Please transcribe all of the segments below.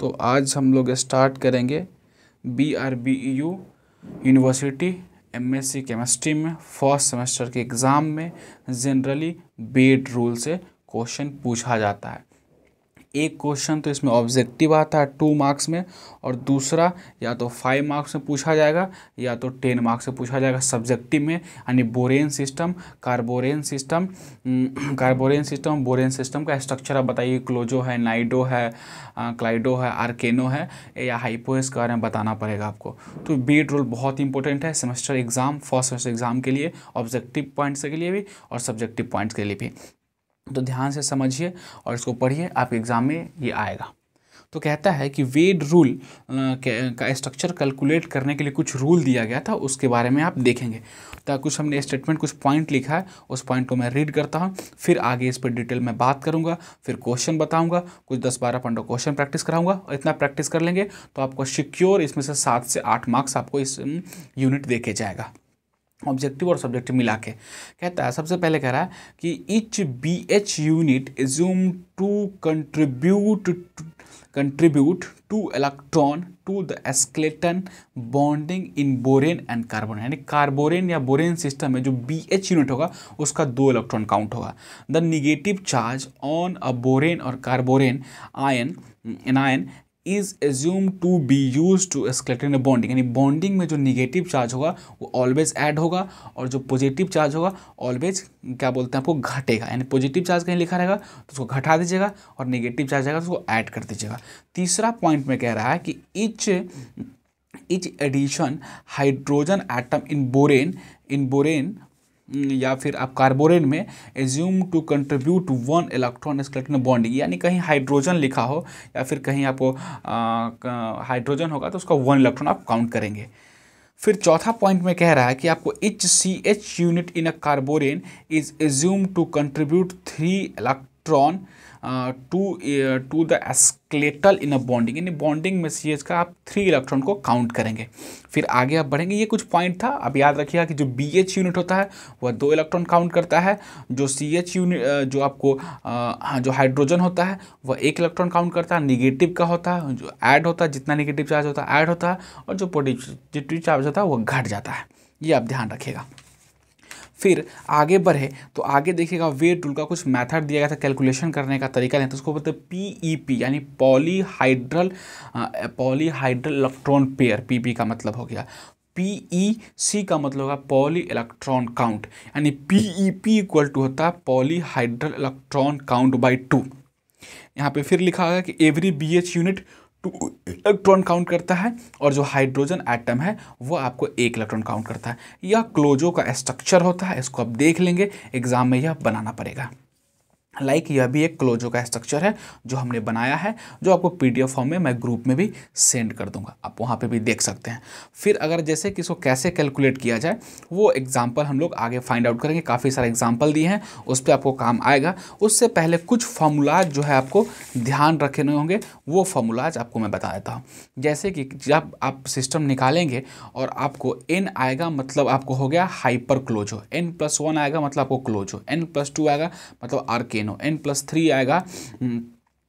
तो आज हम लोग स्टार्ट करेंगे B R B U university M S C chemistry में फर्स्ट सेमेस्टर के एग्ज़ाम में जनरली बेड रूल से क्वेश्चन पूछा जाता है एक क्वेश्चन तो इसमें ऑब्जेक्टिव आता है टू मार्क्स में और दूसरा या तो फाइव मार्क्स में पूछा जाएगा या तो टेन मार्क्स में पूछा जाएगा सब्जेक्टिव में यानी borane system carborane system carborane system borane system का स्ट्रक्चर आप बताइए क्लोजो है नाइडो है क्लाइडो है आर्केनो है या हाइपो इसके बारे में बताना पड़ेगा आपको तो बीट रोल बहुत इंपॉर्टेंट है semester exam first semester exam के लिए ऑब्जेक्टिव पॉइंट्स के लिए भी और सब्जेक्टिव पॉइंट्स के लिए भी तो ध्यान से समझिए और इसको पढ़िए आपके एग्ज़ाम में ये आएगा तो कहता है कि वेड रूल का स्ट्रक्चर कैलकुलेट करने के लिए कुछ रूल दिया गया था उसके बारे में आप देखेंगे तो कुछ हमने स्टेटमेंट कुछ पॉइंट लिखा है उस पॉइंट को मैं रीड करता हूँ फिर आगे इस पर डिटेल में बात करूँगा फिर क्वेश्चन बताऊँगा कुछ दस बारह पंद्रह क्वेश्चन प्रैक्टिस कराऊँगा और इतना प्रैक्टिस कर लेंगे तो आपको सिक्योर इसमें से सात से आठ मार्क्स आपको इस यूनिट देके जाएगा ऑब्जेक्टिव और सब्जेक्टिव मिला के कहता है सबसे पहले कह रहा है कि each B H unit assume to contribute contribute two electron to the skeleton bonding in borane and carbon यानी कार्बोरेन या बोरेन सिस्टम में जो बी एच यूनिट होगा उसका दो इलेक्ट्रॉन काउंट होगा the negative charge on a borane और carborane ion an ion is assume to be use to skeleton bonding यानी बॉन्डिंग में जो निगेटिव चार्ज होगा वो ऑलवेज ऐड होगा और जो पॉजिटिव चार्ज होगा ऑलवेज क्या बोलते हैं आपको घटेगा यानी पॉजिटिव चार्ज कहीं लिखा रहेगा तो उसको घटा दीजिएगा और निगेटिव चार्ज आएगा तो उसको ऐड कर दीजिएगा तीसरा पॉइंट में कह रहा है कि each each addition hydrogen atom in borane in borane hmm, या फिर आप कार्बोरेन में assume to contribute one electron skeleton bond यानी कहीं हाइड्रोजन लिखा हो या फिर कहीं आपको हाइड्रोजन होगा तो उसका वन इलेक्ट्रॉन आप काउंट करेंगे फिर चौथा पॉइंट में कह रहा है कि आपको each C H unit in a carborane is assume to contribute three electron to to the skeletal in a bonding यानी बॉन्डिंग में सी एच का आप थ्री इलेक्ट्रॉन को काउंट करेंगे फिर आगे आप बढ़ेंगे ये कुछ पॉइंट था अब याद रखिएगा कि जो बी एच यूनिट होता है वह दो इलेक्ट्रॉन काउंट करता है जो सी एच यूनिट जो आपको हाँ, जो हाइड्रोजन होता है वह एक इलेक्ट्रॉन काउंट करता है निगेटिव का होता है जो ऐड होता है जितना निगेटिव चार्ज होता है ऐड होता है और जो पॉजिटिव चार्ज होता है वह घट जाता है ये आप ध्यान रखिएगा फिर आगे बढ़े तो आगे देखिएगा वे टूल का कुछ मेथड दिया गया था कैलकुलेशन करने का तरीका नहीं तो उसको बोलते ई पीईपी e यानी polyhedral polyhedral electron pair PP e का मतलब हो गया ई सी e का मतलब होगा पॉली इलेक्ट्रॉन काउंट यानी ई पी इक्वल टू होता है polyhedral electron count by two यहाँ पे फिर लिखा होगा कि every B H unit two electron count करता है और जो हाइड्रोजन एटम है वो आपको एक इलेक्ट्रॉन काउंट करता है यह क्लोजो का स्ट्रक्चर होता है इसको आप देख लेंगे एग्जाम में यह बनाना पड़ेगा लाइक like यह भी एक क्लोजो का स्ट्रक्चर है जो हमने बनाया है जो आपको पीडीएफ फॉर्म में मैं ग्रुप में भी सेंड कर दूंगा आप वहाँ पे भी देख सकते हैं फिर अगर जैसे कि इसको कैसे कैलकुलेट किया जाए वो एग्जांपल हम लोग आगे फाइंड आउट करेंगे काफ़ी सारे एग्जांपल दिए हैं उस पर आपको काम आएगा उससे पहले कुछ फॉर्मूलाज जो है आपको ध्यान रखने होंगे वो फॉर्मूलाज आपको मैं बता देता हूँ जैसे कि जब आप सिस्टम निकालेंगे और आपको एन आएगा मतलब आपको हो गया hyper closo n plus one आएगा मतलब आपको क्लोजो एन प्लस टू आएगा मतलब आर के एन प्लस थ्री आएगा हम्म,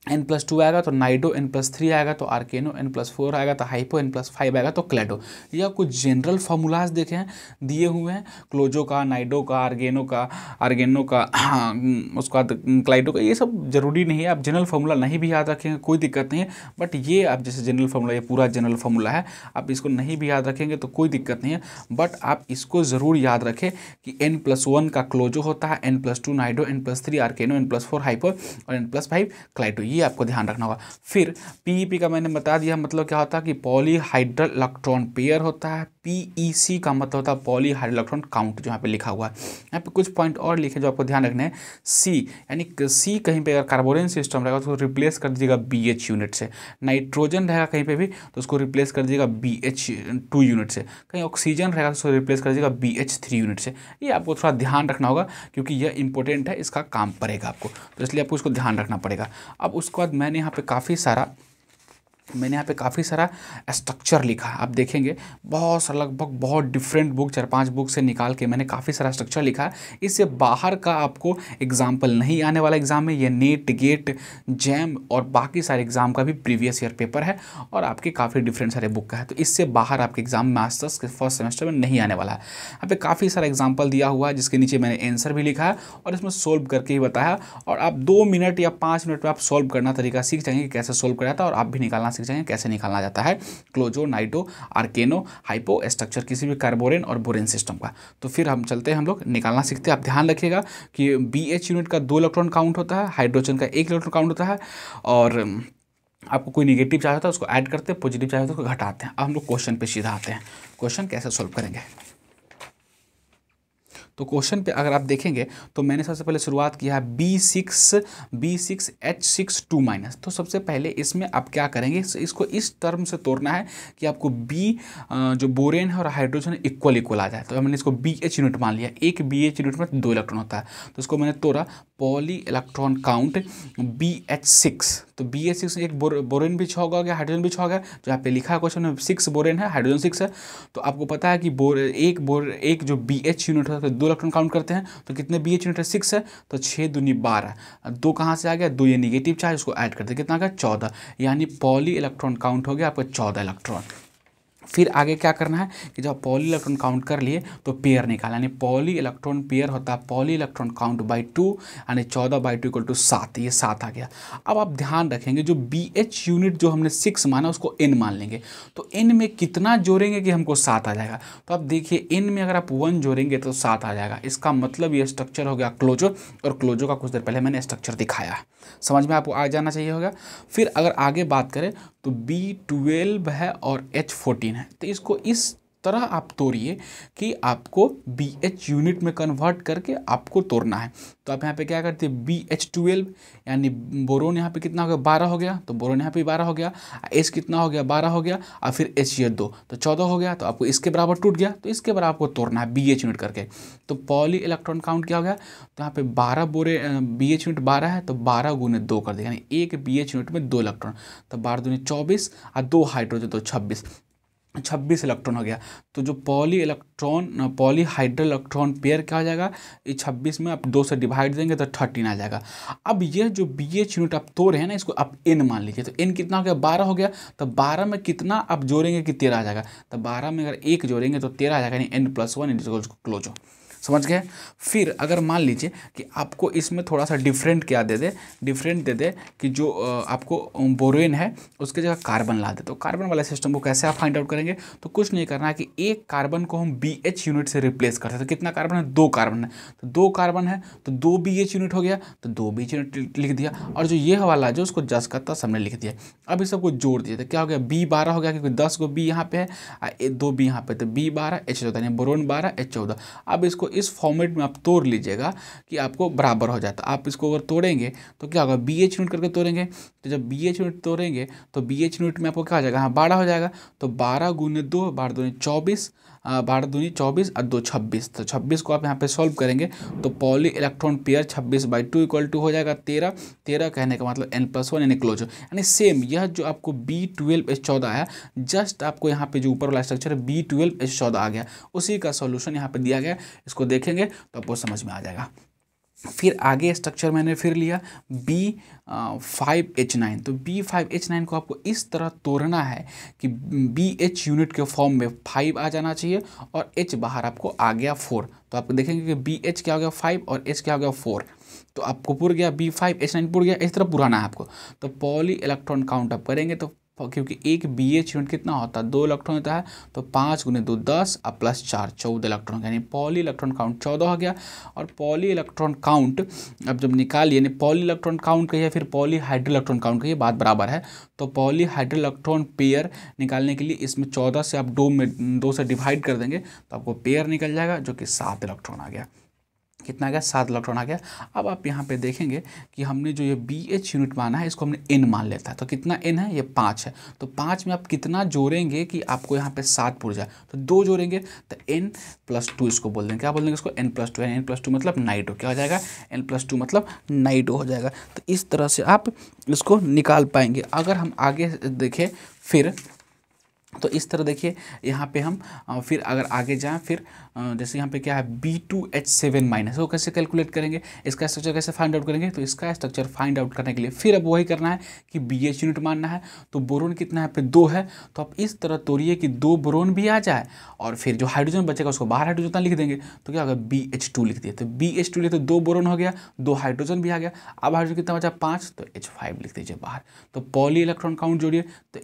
एन प्लस टू आएगा तो नाइडो एन प्लस थ्री आएगा तो आर्केनो एन प्लस फोर आएगा तो हाइपो एन प्लस फाइव आएगा तो क्लेडो ये कुछ जनरल फार्मूलाज देखे हैं दिए हुए हैं क्लोजो का नाइडो का आर्गेनो का आर्गेनो का हाँ, उसके बाद तो क्लाइडो का ये सब जरूरी नहीं है आप जनरल फार्मूला नहीं भी याद रखेंगे कोई दिक्कत नहीं है बट ये आप जैसे जनरल फार्मूला ये पूरा जनरल फार्मूला है आप इसको नहीं भी याद रखेंगे तो कोई दिक्कत नहीं है बट आप इसको ज़रूर याद रखें कि एन प्लस वन का क्लोजो होता है n plus two nido n plus three arachno n plus four hypo और एन प्लस फाइव क्लाइडो ये आपको ध्यान रखना होगा फिर पीईपी e का मैंने बता दिया मतलब क्या होता है कि पॉलीहाइड्रल इलेक्ट्रॉन पेयर होता है पीईसी e का मतलब होता है पॉलीहाइड्रल इलेक्ट्रॉन काउंट जो यहाँ पे लिखा हुआ है यहाँ पे कुछ पॉइंट और लिखे जो आपको ध्यान रखना है सी यानी सी कहीं पर अगर कार्बोरियन सिस्टम रहेगा तो उसको रिप्लेस कर दीजिएगा बी यूनिट से नाइट्रोजन रहेगा कहीं पर भी तो उसको रिप्लेस कर दीजिएगा बी यूनिट से कहीं ऑक्सीजन रहेगा तो उसको रिप्लेस कर दीजिएगा बी एच यूनिट से ये आपको थोड़ा ध्यान रखना होगा क्योंकि यह इंपॉर्टेंट है इसका काम पड़ेगा आपको तो इसलिए आपको इसको ध्यान रखना पड़ेगा अब उसके बाद मैंने यहाँ पे काफ़ी सारा मैंने यहाँ पे काफ़ी सारा स्ट्रक्चर लिखा है आप देखेंगे बहुत सारा लगभग बहुत डिफरेंट बुक चार पांच बुक से निकाल के मैंने काफ़ी सारा स्ट्रक्चर लिखा है इससे बाहर का आपको एग्जाम्पल नहीं आने वाला एग्जाम में यह नेट गेट जैम और बाकी सारे एग्जाम का भी प्रीवियस ईयर पेपर है और आपके काफ़ी डिफरेंट सारे बुक का है तो इससे बाहर आपके एग्जाम मास्टर्स के फर्स्ट सेमेस्टर में नहीं आने वाला है यहाँ पे काफ़ी सारा एग्जाम्पल दिया हुआ है जिसके नीचे मैंने आंसर भी लिखा है और इसमें सोल्व करके ही बताया और आप दो मिनट या पाँच मिनट में आप सोल्व करना तरीका सीख जाएंगे कैसे सोल्व कराया था और आप भी निकालना जाएंगे कैसे निकालना जाता है क्लोजो नाइटो आर्केनो हाइपो स्ट्रक्चर किसी भी कार्बोरेन और बोरेन सिस्टम का तो फिर हम चलते हैं हम लोग निकालना सीखते हैं आप ध्यान रखिएगा कि बी यूनिट का दो इलेक्ट्रॉन काउंट होता है हाइड्रोजन का एक इलेक्ट्रॉन काउंट होता है और आपको कोई निगेटिव चाहिए होता है उसको ऐड करते हैं पॉजिटिव चाहिए होता है उसको घटाते हैं अब हम लोग क्वेश्चन पर सीधा आते हैं क्वेश्चन कैसे सॉल्व करेंगे तो क्वेश्चन पे अगर आप देखेंगे तो मैंने सबसे पहले शुरुआत किया है B six B six H six two minus तो सबसे पहले इसमें आप क्या करेंगे इसको इस टर्म से तोड़ना है कि आपको बी जो बोरेन है और हाइड्रोजन इक्वल इक्वल आ जाए तो मैंने इसको बी एच यूनिट मान लिया एक बी एच यूनिट में दो इलेक्ट्रॉन होता है तो इसको मैंने तोड़ा poly electron count B H six तो बी एच सिक्स एक बोरेन भी छः गया हाइड्रोजन भी छः गया जो तो यहाँ पे लिखा है क्वेश्चन में सिक्स बोरेन है हाइड्रोजन सिक्स है तो आपको पता है कि बोर एक बोर एक जो बी एच यूनिट होता है दो इलेक्ट्रॉन काउंट करते हैं तो कितने बी एच यूनिट है सिक्स है तो छः दूनी बारह दो कहाँ से आ गया दो ये निगेटिव चार्ज उसको ऐड करते कितना आ गया चौदह यानी पॉली इलेक्ट्रॉन काउंट हो गया आपका चौदह इलेक्ट्रॉन फिर आगे क्या करना है कि जब पॉली इलेक्ट्रॉन काउंट कर लिए तो पेयर निकाला यानी पॉली इलेक्ट्रॉन पेयर होता है poly electron count by two यानी चौदह बाई टू इक्वल टू सात ये सात आ गया अब आप ध्यान रखेंगे जो बी एच यूनिट जो हमने सिक्स माना उसको एन मान लेंगे तो एन में कितना जोड़ेंगे कि हमको सात आ जाएगा तो आप देखिए एन में अगर आप वन जोड़ेंगे तो सात आ जाएगा इसका मतलब ये स्ट्रक्चर हो गया क्लोजो और क्लोजो का कुछ देर पहले मैंने स्ट्रक्चर दिखाया है समझ में आपको आ जाना चाहिए होगा फिर अगर आगे बात करें तो बी ट्वेल्व है और एच फोर्टीन प्रोटीन है तो इसको इस तरह आप तोड़िए कि आपको बी एच यूनिट में कन्वर्ट करके आपको तोड़ना है तो आप यहाँ पे क्या करते हैं बी एच ट्वेल्व यानी बोरोन यहाँ पे कितना हो गया बारह हो गया तो बोरोन यहाँ पे बारह हो गया एच कितना हो गया बारह हो गया और फिर एच ये दो तो चौदह हो गया तो आपको इसके बराबर टूट गया तो इसके बराबर आपको तोड़ना है बी एच यूनिट करके तो पॉली इलेक्ट्रॉन काउंट क्या हो गया तो यहाँ पे बारह बोरे बी एच यूनिट बारह है तो बारह गुने दो कर दिया यानी एक बी एच यूनिट में दो इलेक्ट्रॉन तो बारह दूनी चौबीस और दो हाइड्रोजन तो छब्बीस छब्बीस इलेक्ट्रॉन हो गया तो जो poly electron poly hydro electron pair क्या हो जाएगा ये छब्बीस में आप दो से डिवाइड देंगे तो थर्टीन आ जाएगा अब ये जो बी एच यूनिट आप तोड़ रहे हैं ना इसको आप एन मान लीजिए तो एन कितना हो गया बारह हो गया तो बारह में कितना आप जोड़ेंगे कि तेरह आ जाएगा तो बारह में अगर एक जोड़ेंगे तो तेरह आ जाएगा यानी एन प्लस वन क्लोज हो समझ गए फिर अगर मान लीजिए कि आपको इसमें थोड़ा सा डिफरेंट क्या दे दे डिफरेंट दे दे कि जो आपको बोरोइन है उसके जगह कार्बन ला दे तो कार्बन वाले सिस्टम को कैसे आप फाइंड आउट करेंगे तो कुछ नहीं करना है कि एक कार्बन को हम बी एच यूनिट से रिप्लेस करते तो कितना कार्बन है दो कार्बन है तो दो कार्बन है तो दो बी एच यूनिट हो गया तो दो बी एच यूनिट लिख दिया और जो ये वाला जो उसको जस करता सबने लिख दिया अब इस सबको जोड़ दिया तो क्या हो गया बी बारह हो गया क्योंकि दस को बी यहाँ पे है दो बी यहाँ पे तो बी बारह एच चौदह यानी बोरोन बारह एच चौदह अब इसको इस फॉर्मेट में आप तोड़ लीजिएगा कि आपको बराबर हो जाता आप इसको अगर तोड़ेंगे तो क्या होगा बी एच यूनिट करके तोड़ेंगे तो जब बी एच यूनिट तोड़ेंगे तो बी एच यूनिट में आपको क्या हो जाएगा हाँ बारह हो जाएगा तो बारह गुने दो बारह दो चौबीस बारह दूनी चौबीस और दो छब्बीस तो छब्बीस को आप यहाँ पे सॉल्व करेंगे तो पॉली इलेक्ट्रॉन पेयर छब्बीस बाई टू इक्वल टू हो जाएगा तेरह तेरह कहने का मतलब एन प्लस वन यानी क्लोज यानी सेम यह जो आपको बी ट्वेल्व एच चौदह है जस्ट आपको यहाँ पे जो ऊपर वाला स्ट्रक्चर है बी ट्वेल्व एच चौदह आ गया उसी का सोल्यूशन यहाँ पे दिया गया इसको देखेंगे तो आपको समझ में आ जाएगा फिर आगे स्ट्रक्चर मैंने फिर लिया बी फाइव एच नाइन तो बी फाइव एच नाइन को आपको इस तरह तोड़ना है कि बी एच यूनिट के फॉर्म में फाइव आ जाना चाहिए और एच बाहर आपको आ गया फोर तो आप देखेंगे कि बी एच क्या हो गया फाइव और एच क्या हो गया फोर तो आपको पुर गया बी फाइव एच नाइन पुर गया इस तरह पुराना है आपको तो पॉली इलेक्ट्रॉन काउंट आप करेंगे तो क्योंकि एक बी एच यूनिट कितना होता है दो इलेक्ट्रॉन होता है तो पाँच गुने दो दस और प्लस चार चौदह इलेक्ट्रॉन यानी पॉली इलेक्ट्रॉन काउंट चौदह हो गया और पॉली इलेक्ट्रॉन काउंट अब जब निकालिए यानी पॉली इलेक्ट्रॉन काउंट कहिए फिर पॉली हाइड्रो इलेक्ट्रॉन काउंट कहिए बात बराबर है तो पॉली हाइड्रो इलेक्ट्रॉन पेयर निकालने के लिए इसमें चौदह से आप दो में दो से डिवाइड कर देंगे तो आपको पेयर निकल जाएगा जो कि सात इलेक्ट्रॉन आ गया कितना गया सात इलेक्ट्रॉन आ गया अब आप यहाँ पे देखेंगे कि हमने जो ये बी एच यूनिट माना है इसको हमने एन मान लेता है तो कितना एन है ये पाँच है तो पाँच में आप कितना जोड़ेंगे कि आपको यहाँ पे सात पुर जाए तो दो जोड़ेंगे तो एन प्लस टू इसको बोल देंगे क्या बोल देंगे इसको n plus two n plus two मतलब नाइटो क्या हो जाएगा एन प्लस टू मतलब नाइटो हो जाएगा तो इस तरह से आप इसको निकाल पाएंगे अगर हम आगे देखें फिर तो इस तरह देखिए यहाँ पे हम फिर अगर आगे जाएं फिर जैसे यहाँ पे क्या है B two H seven minus वो कैसे कैलकुलेट करेंगे इसका स्ट्रक्चर कैसे फाइंड आउट करेंगे तो इसका स्ट्रक्चर फाइंड आउट करने के लिए फिर अब वही करना है कि बी एच यूनिट मानना है तो बोरोन कितना है पे दो है तो आप इस तरह तोड़िए कि दो बोरोन भी आ जाए और फिर जो हाइड्रोजन बचेगा उसको बाहर हाइड्रोजन लिख देंगे तो क्या होगा बी एच टू लिख दिए तो बी एच टू लिखते दो बोरोन हो गया दो हाइड्रोजन भी आ गया अब हाइड्रोजन कितना बचा पाँच तो एच फाइव लिख दीजिए बाहर तो पॉली इलेक्ट्रॉन काउंट जोड़िए तो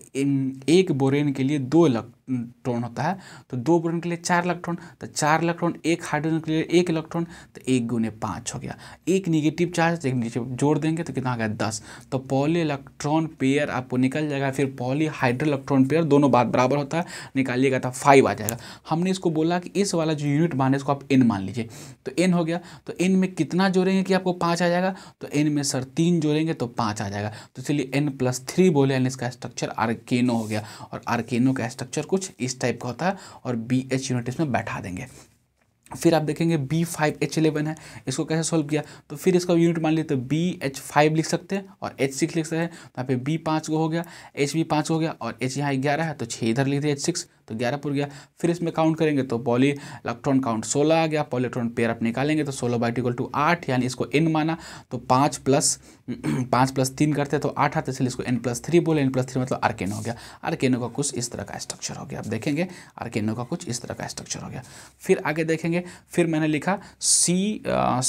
एक बोरेन के लिए लिए दो इलेक्ट्रॉन होता है तो दो बोरॉन के लिए चार इलेक्ट्रॉन तो चार इलेक्ट्रॉन एक हाइड्रोजन के लिए एक इलेक्ट्रॉन तो एक गुने पाँच हो गया एक निगेटिव चार्ज एक निगेटिव जोड़ देंगे तो कितना आ गया दस तो पॉली इलेक्ट्रॉन पेयर आपको निकल जाएगा फिर पॉली हाइड्रो इलेक्ट्रॉन पेयर दोनों बात बराबर होता है निकालिएगा तो फाइव आ जाएगा हमने इसको बोला कि इस वाला जो यूनिट माने इसको आप एन मान लीजिए तो एन हो गया तो एन में कितना जोड़ेंगे कि आपको पाँच आ जाएगा तो एन में सर तीन जोड़ेंगे तो पाँच आ जाएगा तो इसलिए एन प्लस थ्री बोले इसका स्ट्रक्चर आर्केनो हो गया और आर्केनो तीनों का स्ट्रक्चर कुछ इस टाइप का होता है और बी एच यूनिट इसमें बैठा देंगे फिर आप देखेंगे बी फाइव एच इलेवन है इसको कैसे सॉल्व किया तो फिर इसका यूनिट मान लीजिए तो बी एच फाइव लिख सकते हैं और एच सिक्स लिख सकते हैं तो यहाँ पे बी पाँच को हो गया एच बी पाँच हो गया और एच यहाँ ग्यारह है तो छः इधर लिख दिया एच सिक्स तो ग्यारह पुर गया फिर इसमें काउंट करेंगे तो पॉली इलेक्ट्रॉन काउंट सोलह आ गया पॉलीट्रॉन पेयर आप निकालेंगे तो सोलह बाई टिकल टू आठ यानी इसको एन माना तो पाँच प्लस पाँच प्लस तीन करते तो आठ आते इसलिए इसको एन प्लस थ्री बोले एन प्लस थ्री मतलब आर्केनो हो गया आरकेनो का कुछ इस तरह का स्ट्रक्चर हो गया आप देखेंगे आरकेनो का कुछ इस तरह का स्ट्रक्चर हो गया फिर आगे देखेंगे फिर मैंने लिखा सी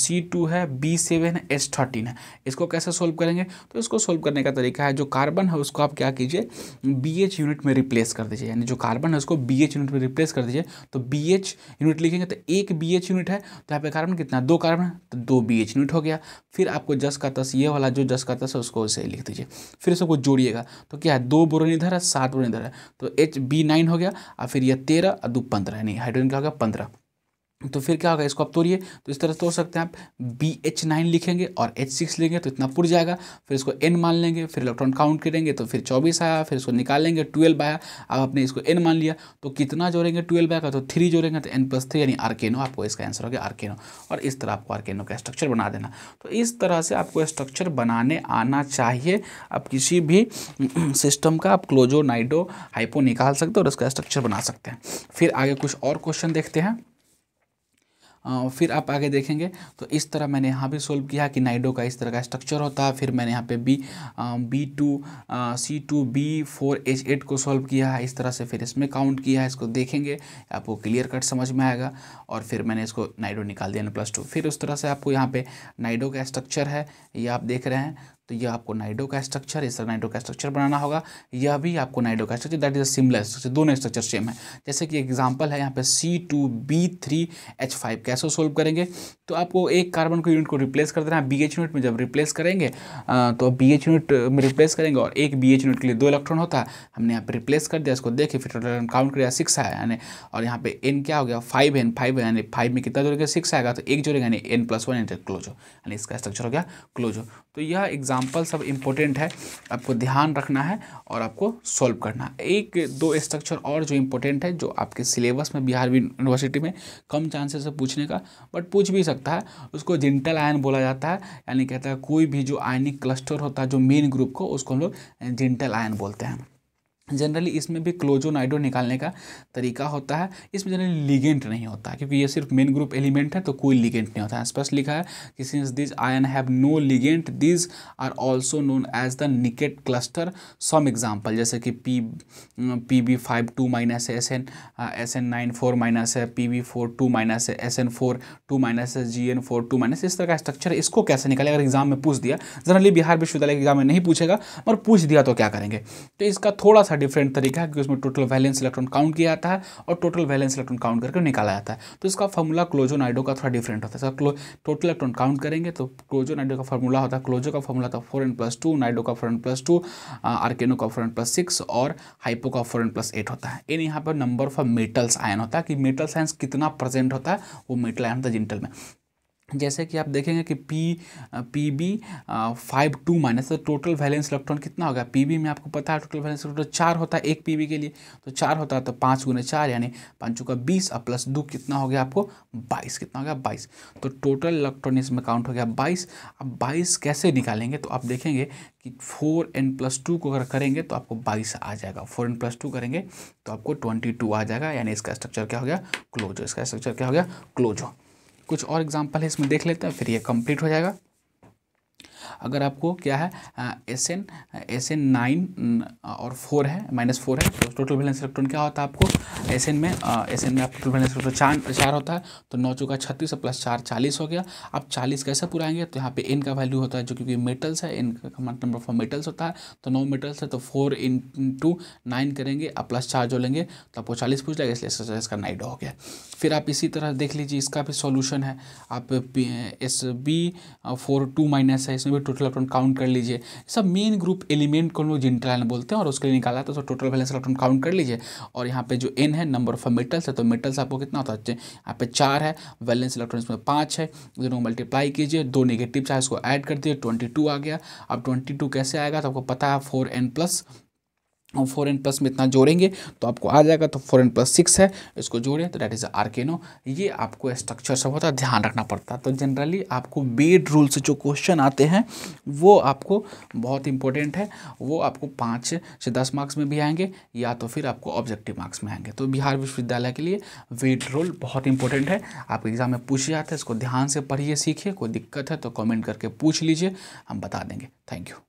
सी टू है बी सेवन है एस थर्टीन है इसको कैसे सोल्व करेंगे तो इसको सोल्व करने का तरीका है जो कार्बन है उसको आप क्या कीजिए बी एच यूनिट में रिप्लेस कर दीजिए यानी जो कार्बन है उसको इसको बी एच यूनिट में रिप्लेस कर दीजिए तो बी एच यूनिट लिखेंगे तो एक बी एच यूनिट है तो यहाँ पे कार्बन कितना दो कार्बन है तो दो बी एच यूनिट हो गया फिर आपको जस का तस ये वाला जो जस का तस है उसको उसे लिख दीजिए फिर सबको जोड़िएगा तो क्या है दो बोरोन इधर है सात बोरोन इधर है तो एच बी नाइन हो गया और फिर यह तेरह और दो पंद्रह यानी हाइड्रोजन का गया पंद्रह तो फिर क्या होगा इसको आप तोड़िए तो इस तरह तोड़ सकते हैं आप बी एच नाइन लिखेंगे और एच सिक्स लेंगे तो इतना पुर जाएगा फिर इसको एन मान लेंगे फिर इलेक्ट्रॉन काउंट करेंगे तो फिर चौबीस आया फिर इसको निकालेंगे ट्वेल्व आया अब आपने इसको एन मान लिया तो कितना जोड़ेंगे ट्वेल्व आएगा तो थ्री जोड़ेंगे तो एन प्लस थ्री यानी आर्केनो आपको इसका आंसर हो गया आर्केनो और इस तरह आपको आर्केनो का स्ट्रक्चर बना देना तो इस तरह से आपको स्ट्रक्चर बनाने आना चाहिए आप किसी भी सिस्टम का आप क्लोजो नाइडो हाइपो निकाल सकते हो और इसका स्ट्रक्चर बना सकते हैं फिर आगे कुछ और क्वेश्चन देखते हैं फिर आप आगे देखेंगे तो इस तरह मैंने यहाँ भी सोल्व किया कि नाइडो का इस तरह का स्ट्रक्चर होता है फिर मैंने यहाँ पे B B two C two B four H eight को सॉल्व किया है इस तरह से फिर इसमें काउंट किया है इसको देखेंगे आपको क्लियर कट समझ में आएगा और फिर मैंने इसको नाइडो निकाल दिया एन प्लस टू फिर उस तरह से आपको यहाँ पे नाइडो का स्ट्रक्चर है ये आप देख रहे हैं तो यह आपको नाइडो का स्ट्रक्चर इस नाइडो का स्ट्रक्चर बनाना होगा यह भी आपको नाइडो का structure that is similar structure दोनों स्ट्रक्चर सेम है जैसे कि एग्जांपल है यहाँ पे C two B three H five कैसे सोल्व करेंगे तो आपको एक कार्बन को यूनिट को रिप्लेस कर देना है बी एच यूनिट में जब रिप्लेस करेंगे तो बी एच यूनिट में रिप्लेस करेंगे और एक बी एच यूनिट के लिए दो इलेक्ट्रॉन होता है हमने यहाँ पर रिप्लेस कर दिया इसको देखे फिर टोटल काउंट दिया सिक्स आया यानी और यहाँ पे एन क्या हो गया फाइव एन फाइव यानी फाइव में कितना जोड़ेगा सिक्स आएगा तो एक जोड़ेगा यानी n plus one close closo यानी इसका स्ट्रक्चर हो गया क्लोजो तो यह एग्जाम्पल सब इम्पोर्टेंट है आपको ध्यान रखना है और आपको सॉल्व करना है एक दो स्ट्रक्चर और जो इम्पोर्टेंट है जो आपके सिलेबस में बिहार यूनिवर्सिटी में कम चांसेस है पूछने का बट पूछ भी सकता है उसको जिंटल आयन बोला जाता है यानी कहता है कोई भी जो आयनिक क्लस्टर होता है जो मेन ग्रुप को उसको हम लोग जिंटल आयन बोलते हैं जनरली इसमें भी क्लोजोनाइडो निकालने का तरीका होता है इसमें जनरली लिगेंट नहीं होता है क्योंकि ये सिर्फ मेन ग्रुप एलिमेंट है तो कोई लिगेंट नहीं होता है स्पष्ट लिखा है कि since this ion have no ligand these are also known as the naked cluster some example जैसे कि P P B five two minus है S N S N nine four minus है P B four two minus है S N four two minus है G N four two minus इस तरह का structure इसको कैसे निकाले अगर एग्जाम में पूछ दिया जनरली बिहार विश्वविद्यालय के एग्जाम में नहीं पूछेगा और पूछ दिया तो क्या करेंगे तो इसका थोड़ा सा था डिफरेंट तरीका है क्योंकि उसमें टोटल वैलेंस इलेक्ट्रॉन काउंट किया जाता है और टोटल वैलेंस इलेक्ट्रॉन काउंट करके निकाला जाता है तो इसका फॉर्मूला क्लोजो आइडो का थोड़ा डिफरेंट होता है इसका टोटल इलेक्ट्रॉन काउंट करेंगे तो क्लोजो आइडो का फॉर्मूला होता है क्लोजो का फॉर्मूला था four n plus two nido का four n plus two arachno का फोर एन प्लस सिक्स और हाइपो का फोर एन प्लस एट होता है इन यहाँ पर नंबर ऑफ मेटल्स आयन होता है कि मेटल्स आयन कितना प्रेजेंट होता है वो मेटल आयन होता है जिंटल में जैसे कि आप देखेंगे कि P P B five two minus total valence electron कितना होगा पी बी में आपको पता है टोटल वैलेंस इलेक्ट्रॉन चार होता है एक पी बी के लिए तो चार होता है तो पाँच गुना चार यानी पाँच का बीस और प्लस दो कितना हो गया आपको बाईस कितना हो गया बाईस तो टोटल इलेक्ट्रॉन इसमें काउंट हो गया बाईस अब बाईस कैसे निकालेंगे तो आप देखेंगे कि फोर एन प्लस टू को अगर करेंगे तो आपको बाईस आ जाएगा फोर एन प्लस टू करेंगे तो आपको ट्वेंटी टू आ जाएगा यानी इसका स्ट्रक्चर क्या हो गया क्लोजो इसका स्ट्रक्चर क्या हो गया क्लोजो कुछ और एग्जाम्पल है इसमें देख लेते हैं फिर ये कंप्लीट हो जाएगा अगर आपको क्या है S N S N nine और फोर है माइनस फोर है तो टोटल बैलेंस इलेक्ट्रॉन क्या होता है आपको एस एन में एस एन में आप टोटल बैलेंस इलेक्ट्रॉन चार चार होता है तो नौ चौका छत्तीस और प्लस चार चालीस हो गया आप चालीस कैसे पुराएंगे तो यहाँ पे एन का वैल्यू होता है जो क्योंकि मेटल्स है एन का नंबर ऑफ मेटल्स होता है तो नौ मेटल्स है तो फोर इन टू नाइन करेंगे आप प्लस चार जो लेंगे तो आपको चालीस पूछ जाएगा इसलिए इसका नाइट हो गया फिर आप इसी तरह देख लीजिए इसका भी सॉल्यूशन है आप S B four two minus है इसमें भी टोटल इलेक्ट्रॉन काउंट कर लीजिए सब मेन ग्रुप एलिमेंट को हम लोग जिंटलाइन बोलते हैं और उसके लिए निकाला था तो टोटल बैलेंस इलेक्ट्रॉन काउंट कर लीजिए और यहाँ पे जो एन है नंबर ऑफ मेटल्स है तो मेटल्स आपको कितना होता है यहाँ पे चार है बैलेंस इलेक्ट्रॉन इसमें पाँच है दोनों मल्टीप्लाई कीजिए दो नेगेटिव चाहे उसको ऐड कर दिए ट्वेंटी आ गया अब ट्वेंटी कैसे आएगा तो आपको पता है फोर एन प्लस और फोर एन प्लस में इतना जोड़ेंगे तो आपको आ जाएगा तो फोर एन प्लस सिक्स है इसको जोड़ें तो डैट इज़ आर्केनो ये आपको स्ट्रक्चर सब होता है ध्यान रखना पड़ता है तो जनरली आपको बेड रूल से जो क्वेश्चन आते हैं वो आपको बहुत इंपॉर्टेंट है वो आपको पाँच से दस मार्क्स में भी आएंगे या तो फिर आपको ऑब्जेक्टिव मार्क्स में आएंगे तो बिहार विश्वविद्यालय के लिए वेड रूल बहुत इंपॉर्टेंट है आप एग्ज़ाम में पूछे जाते हैं इसको ध्यान से पढ़िए सीखिए कोई दिक्कत है तो कॉमेंट करके पूछ लीजिए हम बता देंगे थैंक यू